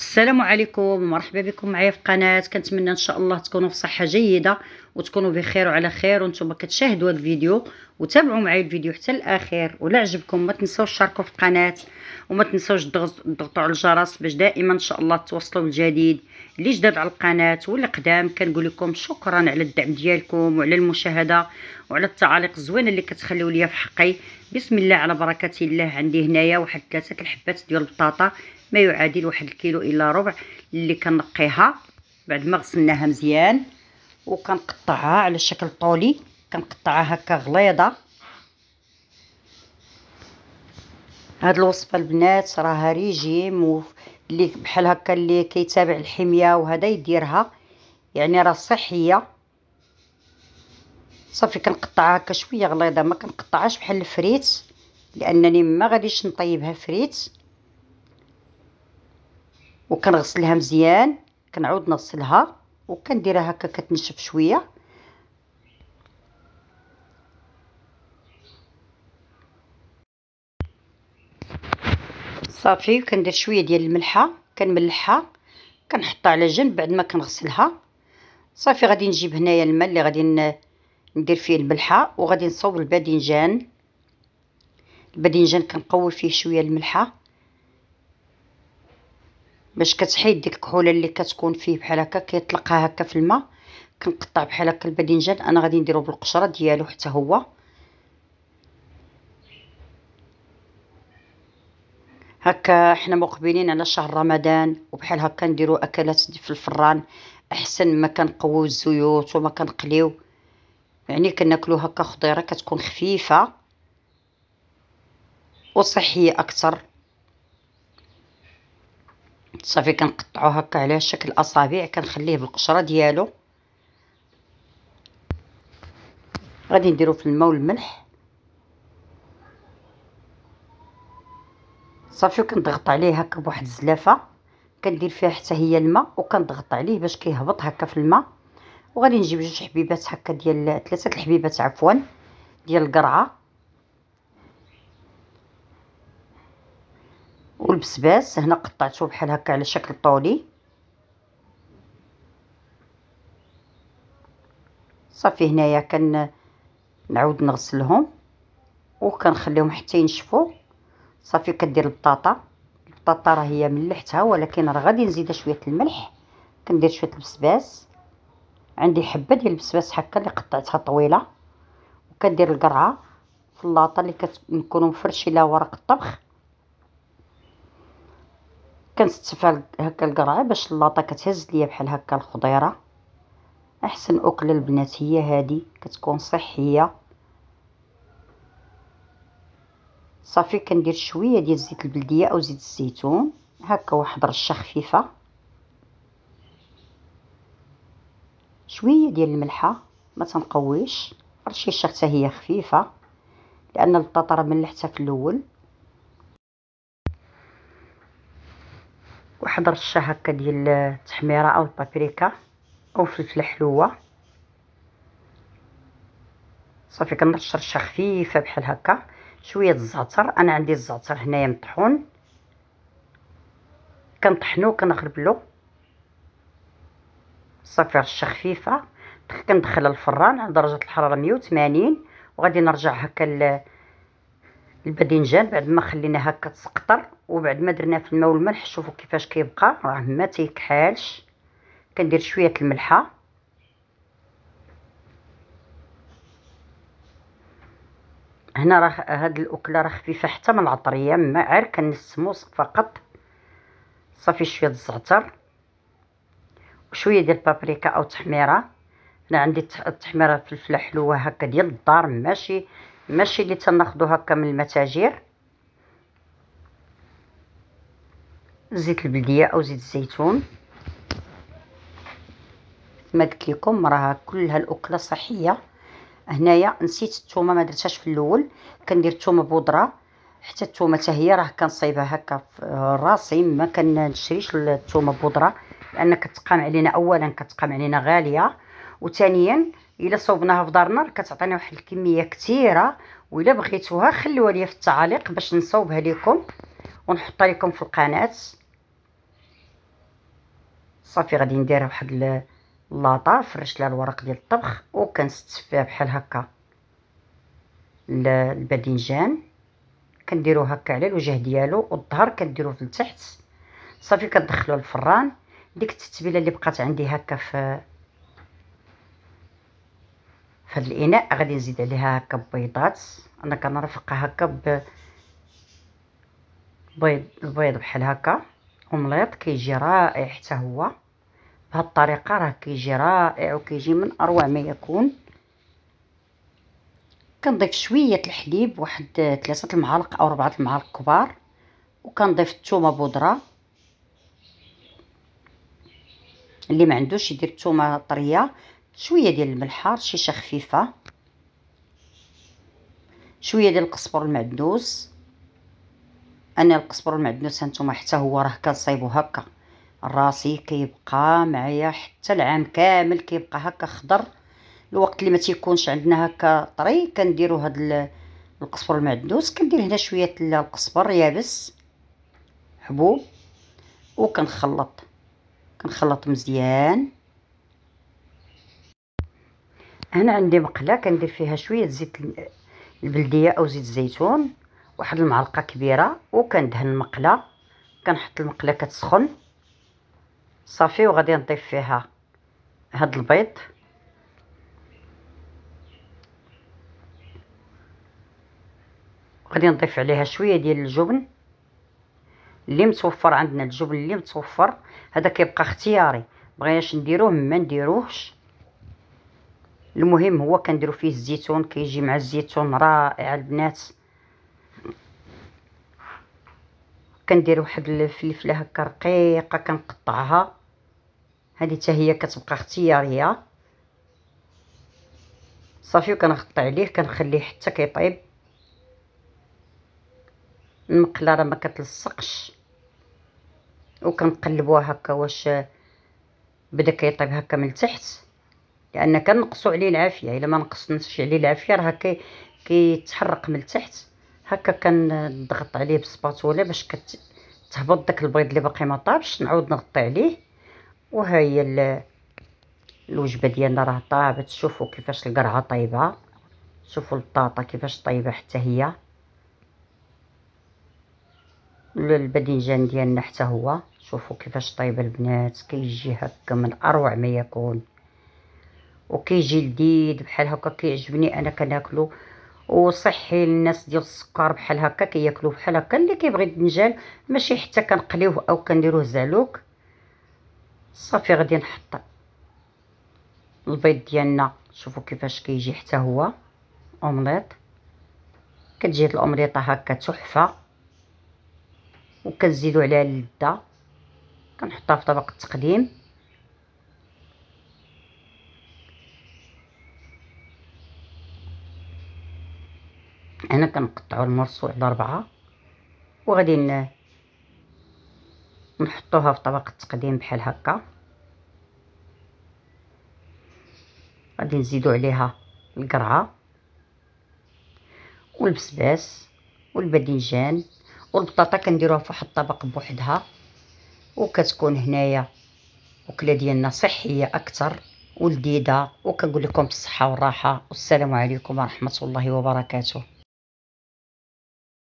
السلام عليكم ومرحبا بكم معايا في قناه كنتمنى ان شاء الله تكونوا في صحه جيده وتكونوا بخير وعلى خير وانتم كتشاهدوا هذا الفيديو وتابعوا معايا الفيديو حتى الاخير ولا عجبكم ما تنسوش تشاركوا في القناه وما تنسوش تضغطوا على الجرس باش دائما ان شاء الله توصلوا بالجديد اللي جداد على القناه واللي قدام كنقول لكم شكرا على الدعم ديالكم وعلى المشاهده وعلى التعاليق الزوينه اللي كتخليو ليا في حقي بسم الله على بركه الله عندي هنايا واحد ثلاثه الحبات ديال البطاطا ما يعادل واحد الكيلو الا ربع اللي كنقيها بعد ما غسلناها مزيان وكنقطعها على شكل طولي كنقطعها هكا غليظه هاد الوصفه البنات راها ريجيم اللي بحال هكا اللي كيتابع الحميه وهذا يديرها يعني راه صحيه صافي كنقطعها هكا شويه غليظه ما كنقطعهاش بحال الفريت لانني ما غاديش نطيبها فريت وكنغسلها مزيان كنعاود نغسلها وكنديرها هكا كتنشف شويه صافي كندير شويه ديال الملحه كنملحها كنحطها على جنب بعد ما كنغسلها صافي غادي نجيب هنايا الماء اللي غادي ندير فيه الملحه وغادي نصوب الباذنجان الباذنجان كنقوي فيه شويه الملحه باش كتحيد ديك الكحوله اللي كتكون فيه بحال هكا كيطلقها هكا في الماء كنقطع بحال هكا الباذنجان انا غادي نديرو بالقشره ديالو حتى هو هكا حنا مقبلين على شهر رمضان وبحال هكا نديرو اكلات في الفران احسن ما كنقويو الزيوت وما كنقليو يعني كناكلو هكا خضيره كتكون خفيفه وصحيه اكثر صافي كنقطعو هكا على شكل اصابع كنخليه بالقشره ديالو غادي نديرو في الماء والملح صافي وكنضغط عليه هكا بواحد الزلافه كندير فيها حتى هي الماء وكنضغط عليه باش كيهبط هكا في الماء وغادي نجيب جوج حبيبات هكا ديال ثلاثه الحبيبات عفوا ديال القرعه والبسباس هنا قطعته بحال هكا على شكل طولي صافي هنايا كن نعاود نغسلهم وكنخليهم حتى ينشفوا صافي كدير البطاطا البطاطا راه هي ملحتها ولكن راه غادي نزيدها شويه الملح كندير شويه البسباس عندي حبه ديال البسباس هكا اللي قطعتها طويله وكندير القرعه في اللاطه اللي كنكونوا مفرشي لها ورق الطبخ كنستفال هكا القرعه باش اللاطه كتهز ليا بحال هكا الخضيره احسن اكله البنات هي هذه كتكون صحيه صافي كندير شويه ديال زيت البلديه او زيت الزيتون هكا واحد رشه خفيفه شويه ديال الملحه ما تنقويش رشيشه حتى هي خفيفه لان البطاطا راه ملحتها في الاول حضرت الشا هكا ديال التحميره او البابريكا او فلفله حلوه صافي كنرشر رشه خفيفه بحال هكا شويه الزعتر انا عندي الزعتر هنايا مطحون كنطحنو كنغربلو صافي رشه خفيفه كندخل الفران على درجه الحراره 180 وغادي نرجع هكا الباذنجان بعد ما خلينا هكا تسقطر وبعد ما درناه في الماء والملح شوفوا كيفاش كيبقى راه ما تيكحالش كندير شويه الملحه هنا راه هاد الاكله راه خفيفه حتى من العطريه ما غير كنسمو فقط صافي شويه الزعتر وشويه ديال البابريكا او تحميره انا عندي التحميره فلفله حلوه هكا ديال الدار ماشي ماشي اللي تناخدو هكا من المتاجر زيت البلديه او زيت الزيتون ما قلت لكم راه كلها الاكله صحيه هنايا نسيت الثومه ما درتهاش في الاول كندير الثومه بودره حتى الثومه حتى هي راه كنصايبها هكا راسي ما كنشريش الثومه بودره لان كتقام علينا اولا كتقام علينا غاليه وثانيا الا صوبناها في دارنا راه كتعطينا واحد الكميه كثيره والا بغيتوها خلوها ليا في التعاليق باش نصوبها لكم ونحطها لكم في القناه صافي غادي نديرها واحد اللاطه فرشت لها الورق ديال الطبخ وكنستف فيها بحال هكا الباذنجان كنديرو هكا على الوجه ديالو والظهر كنديروه في التحت صافي كندخلو الفران ديك التتبيله اللي بقات عندي هكا في في الاناء غادي نزيد عليها هكا بيضات انا كنرفقها هكا ب بيض البيض بحال هكا اومليط كيجي رائع حتى هو بهاد الطريقه راه كيجي رائع وكيجي من اروع ما يكون كنضيف شويه الحليب واحد ثلاثه المعالق او ربعه المعالق كبار وكنضيف الثومه بودره اللي ما عندوش يدير الثومه طريه شويه ديال الملحه رشيشه شيشه خفيفه شويه ديال القزبر المعدنوس انا القزبر المعدنوس هانتوما حتى هو راه كنصايبو هكا راسي كيبقى معايا حتى العام كامل كيبقى هكا خضر الوقت اللي ما تيكونش عندنا هكا طري كنديرو هاد القزبر المعدنوس كندير هنا شويه القزبر يابس حبوب وكنخلط كنخلط مزيان هنا عندي مقله كندير فيها شويه زيت البلديه او زيت الزيتون واحد المعلقه كبيره وكندهن المقله كنحط المقله كتسخن صافي وغادي نضيف فيها هاد البيض غادي نضيف عليها شويه ديال الجبن اللي متوفر عندنا الجبن اللي متوفر هذا كيبقى اختياري بغيناش نديروه ما نديروهش المهم هو كنديرو فيه الزيتون كيجي مع الزيتون رائع البنات كندير واحد الفلفله هكا رقيقه كنقطعها هذه حتى هي كتبقى اختياريه صافي وكنغطي عليه كنخليه حتى كيطيب المقله راه ما كتلصقش وكنقلبوها هكا واش بدا كيطيب هكا من التحت لان كنقصوا عليه العافيه الا ما نقصناش عليه العافيه راه كي كيتحرق من التحت هكا كنضغط عليه بالسباتولا باش كتهبط داك البيض اللي باقي ما طابش نعاود نغطي عليه وها هي الوجبه ديالنا راه طابت شوفوا كيفاش القرعه طايبه شوفوا البطاطا كيفاش طايبه حتى هي الباذنجان ديالنا حتى هو شوفوا كيفاش طايب البنات كيجي هكا من اروع ما يكون وكيجي لذيذ بحال هكا كيعجبني انا كناكلو وصحي للناس ديال السكر بحال هكا كياكلوه بحال هكا اللي كيبغي الدنجال ماشي حتى كنقليوه او كنديروه زالوك صافي غادي نحط البيض ديالنا شوفوا كيفاش كيجي حتى هو اومليط كتجي الاومليطه هكا تحفه وكنزيدو عليها اللذه كنحطها في طبق التقديم هنا كنقطعو المرصوع على ربعة وغادي نحطوها في طبق التقديم بحال هكا غادي نزيدو عليها القرعه والبسباس والباذنجان والبطاطا كنديروها في واحد الطبق بوحدها وكتكون هنايا وكله ديالنا صحيه اكثر ولذيذه وكنقول لكم بالصحه والراحه والسلام عليكم ورحمه الله وبركاته